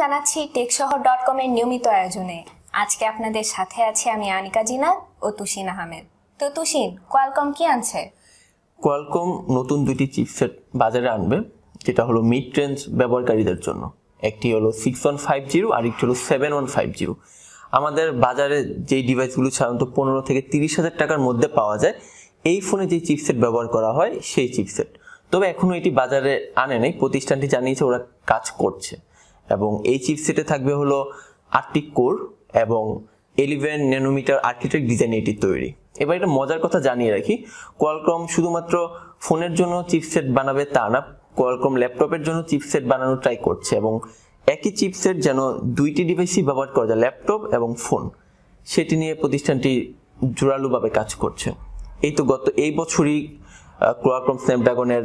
জানাচ্ছি টেকশহর ডট কমের নিয়মিত আয়োজনে আজকে আপনাদের সাথে আছে আমি আনিকা জিনা ও তুষিন আহমেদ তো তুষিন কোয়ালকম কি আনছে কোয়ালকম নতুন দুটি চিপসেট বাজারে আনবে যেটা হলো মিড রেঞ্জ ব্যবহারকারীদের জন্য একটি হলো সিক্স ওয়ান ফাইভ জিরো আর একটি হলো সেভেন ওয়ান ফাইভ জিরো আমাদের বাজারে যে ডিভাইসগুলো সাধারণত পনেরো থেকে তিরিশ হাজার টাকার মধ্যে পাওয়া যায় এই ফোনে যে চিপসেট ব্যবহার করা হয় সেই চিপসেট তবে এখনও এটি বাজারে আনে নেই প্রতিষ্ঠানটি জানিয়েছে ওরা কাজ করছে এবং এই চিপসেটে থাকবে হলো আর্টিক কোর এবং এলিভেন ন্যানোমিটার আর্কিটেক্ট ডিজাইন এটি তৈরি এবার একটা মজার কথা জানিয়ে রাখি কোয়ালকম শুধুমাত্র ফোনের জন্য চিপসেট বানাবে তা না কোয়ালক্রম ল্যাপটপের জন্য চিপসেট বানানোর ট্রাই করছে এবং একই চিপসেট যেন দুইটি ডিভাইসই ব্যবহার করা যায় ল্যাপটপ এবং ফোন সেটি নিয়ে প্রতিষ্ঠানটি জোরালোভাবে কাজ করছে এই তো গত এই বছরই কোয়ালক্রম স্ন্যাপড্রাগনের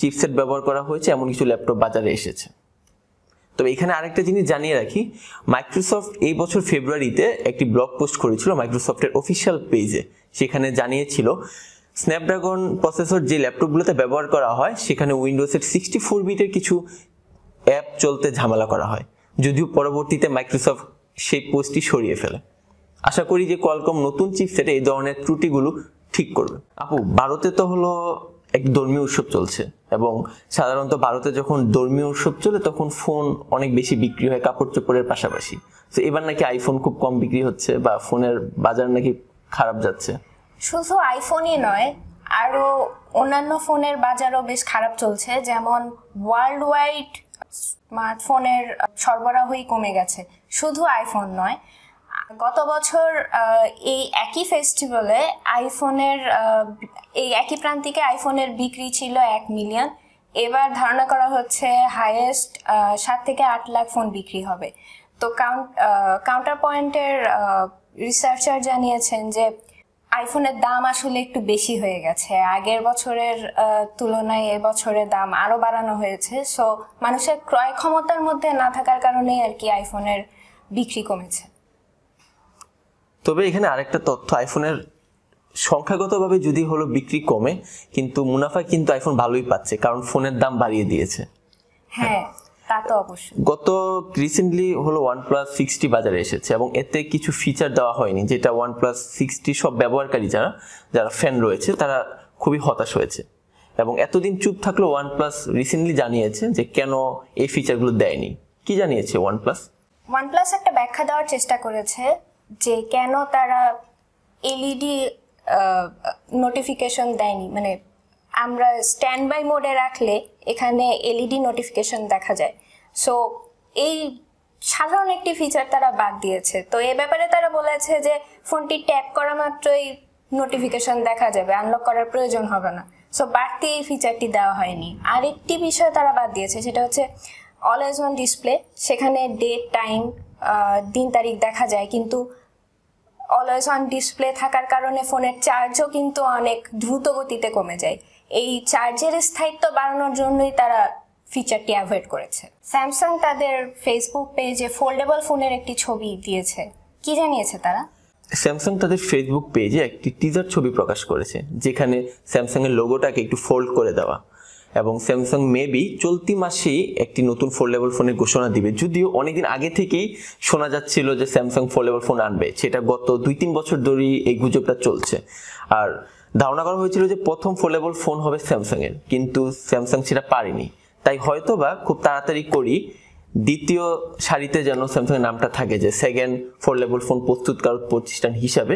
চিপসেট ব্যবহার করা হয়েছে এমন কিছু ল্যাপটপ বাজারে এসেছে তবে এখানে আরেকটা জিনিস জানিয়ে রাখি মাইক্রোসফট এই বছর ফেব্রুয়ারিতে একটি ব্লগ পোস্ট করেছিল মাইক্রোসফটের অফিসিয়াল পেজে সেখানে জানিয়েছিল স্ন্যাপড্রাগন প্রসেসর যে ল্যাপটপগুলোতে ব্যবহার করা হয় সেখানে উইন্ডোজের সিক্সটি ফোর বিটের কিছু অ্যাপ চলতে ঝামেলা করা হয় যদিও পরবর্তীতে মাইক্রোসফট সেই পোস্টটি সরিয়ে ফেলে আশা করি যে কোয়ালকম নতুন চিপসেটে এই ধরনের ত্রুটিগুলো ঠিক করবে আপু ভারতে তো হলো এক ধর্মীয় উৎসব চলছে এবং সাধারণত ভারতে যখন ধর্মীয় উৎসব চলে তখন ফোন অনেক বেশি বিক্রি হয় কাপড় চোপড়ের পাশাপাশি তো এবার নাকি আইফোন খুব কম বিক্রি হচ্ছে বা ফোনের বাজার নাকি খারাপ যাচ্ছে শুধু আইফোনই নয় আরও অন্যান্য ফোনের বাজারও বেশ খারাপ চলছে যেমন ওয়ার্ল্ড ওয়াইড স্মার্টফোনের সরবরাহই কমে গেছে শুধু আইফোন নয় গত বছর এই একই ফেস্টিভ্যালে আইফোনের এই একই প্রান্তিকে আইফোনের বিক্রি ছিল এক মিলিয়ন এবার ধারণা করা হচ্ছে হাইয়েস্ট সাত থেকে আট লাখ ফোন বিক্রি হবে তো কাউন্টার পয়েন্টের রিসার্চার জানিয়েছেন যে আইফোনের দাম আসলে একটু বেশি হয়ে গেছে আগের বছরের তুলনায় এবছরের দাম আরও বাড়ানো হয়েছে সো মানুষের ক্রয় ক্ষমতার মধ্যে না থাকার কারণেই আর কি আইফোনের বিক্রি কমেছে তবে এখানে আরেকটা তথ্য আইফোনের সংখ্যাগতভাবে যদি হলো বিক্রি কমে কিন্তু মুনাফা কিন্তু আইফোন ভালোই পাচ্ছে কারণ ফোনের দাম বাড়িয়ে দিয়েছে হ্যাঁ তো গত রিসেন্টলি হলো ওয়ান প্লাস সিক্সটি বাজারে এসেছে এবং এতে কিছু ফিচার দেওয়া হয়নি যেটা ওয়ান প্লাস সিক্সটি সব ব্যবহারকারী যারা যারা ফ্যান রয়েছে তারা খুবই হতাশ হয়েছে এবং এতদিন চুপ থাকলেও ওয়ান প্লাস রিসেন্টলি জানিয়েছে যে কেন এই ফিচারগুলো দেয়নি কি জানিয়েছে ওয়ান প্লাস ওয়ান প্লাস একটা ব্যাখ্যা দেওয়ার চেষ্টা করেছে যে কেন তারা এলইডি নোটিফিকেশন e দেয়নি মানে আমরা স্ট্যান্ড বাই মোডে রাখলে এখানে এলইডি নোটিফিকেশন e দেখা যায় সো এই সাধারণ একটি ফিচার তারা বাদ দিয়েছে তো এ ব্যাপারে তারা বলেছে যে ফোনটি ট্যাপ করা মাত্রই নোটিফিকেশন দেখা যাবে আনলক করার প্রয়োজন হবে না সো বাড়তি এই ফিচারটি দেওয়া হয়নি আরেকটি বিষয় তারা বাদ দিয়েছে সেটা হচ্ছে অলওয়েজ অন ডিসপ্লে সেখানে ডেট টাইম দিন তারিখ দেখা যায় কিন্তু অলওয়েজ অন ডিসপ্লে থাকার কারণে ফোনের চার্জও কিন্তু অনেক দ্রুত গতিতে কমে যায় এই চার্জের স্থায়িত্ব বাড়ানোর জন্যই তারা ফিচারটি অ্যাভয়েড করেছে স্যামসাং তাদের ফেসবুক পেজে ফোল্ডেবল ফোনের একটি ছবি দিয়েছে কি জানিয়েছে তারা স্যামসাং তাদের ফেসবুক পেজে একটি টিজার ছবি প্রকাশ করেছে যেখানে স্যামসাংয়ের লোগোটাকে একটু ফোল্ড করে দেওয়া এবং স্যামসাং মেবি চলতি মাসেই একটি নতুন ফোল্ডেবল ফোনের ঘোষণা দিবে যদিও অনেকদিন আগে থেকেই শোনা যাচ্ছিল যে স্যামসাং ফোল্ডেবল ফোন আনবে সেটা গত দুই তিন বছর ধরেই এই গুজবটা চলছে আর ধারণা করা হয়েছিল যে প্রথম ফোল্ডেবল ফোন হবে স্যামসাংয়ের কিন্তু স্যামসাং সেটা পারেনি তাই হয়তো বা খুব তাড়াতাড়ি করি দ্বিতীয় সারিতে যেন স্যামসাংয়ের নামটা থাকে যে সেকেন্ড ফোল্ডেবল ফোন প্রস্তুতকারক প্রতিষ্ঠান হিসাবে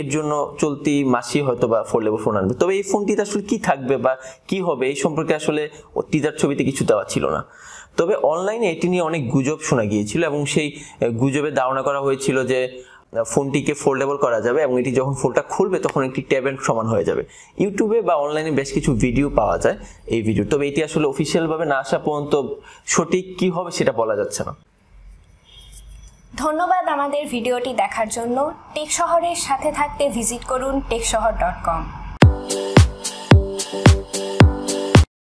এর জন্য চলতি মাসেই হয়তো বা ফোর লেভেল ফোন আনবে তবে এই ফোনটিতে আসলে কি থাকবে বা কি হবে এই সম্পর্কে আসলে টিজার ছবিতে কিছু দেওয়া ছিল না তবে অনলাইনে এটি নিয়ে অনেক গুজব শোনা গিয়েছিল এবং সেই গুজবে ধারণা করা হয়েছিল যে ফোনটিকে ফোল্ডেবল করা যাবে এবং এটি যখন ফোনটা খুলবে তখন একটি ট্যাবের সমান হয়ে যাবে ইউটিউবে বা অনলাইনে বেশ কিছু ভিডিও পাওয়া যায় এই ভিডিও তবে এটি আসলে অফিসিয়ালভাবে না আসা পর্যন্ত সঠিক কী হবে সেটা বলা যাচ্ছে না ধন্যবাদ আমাদের ভিডিওটি দেখার জন্য টেক শহরের সাথে থাকতে ভিজিট করুন টেক শহর ডট কম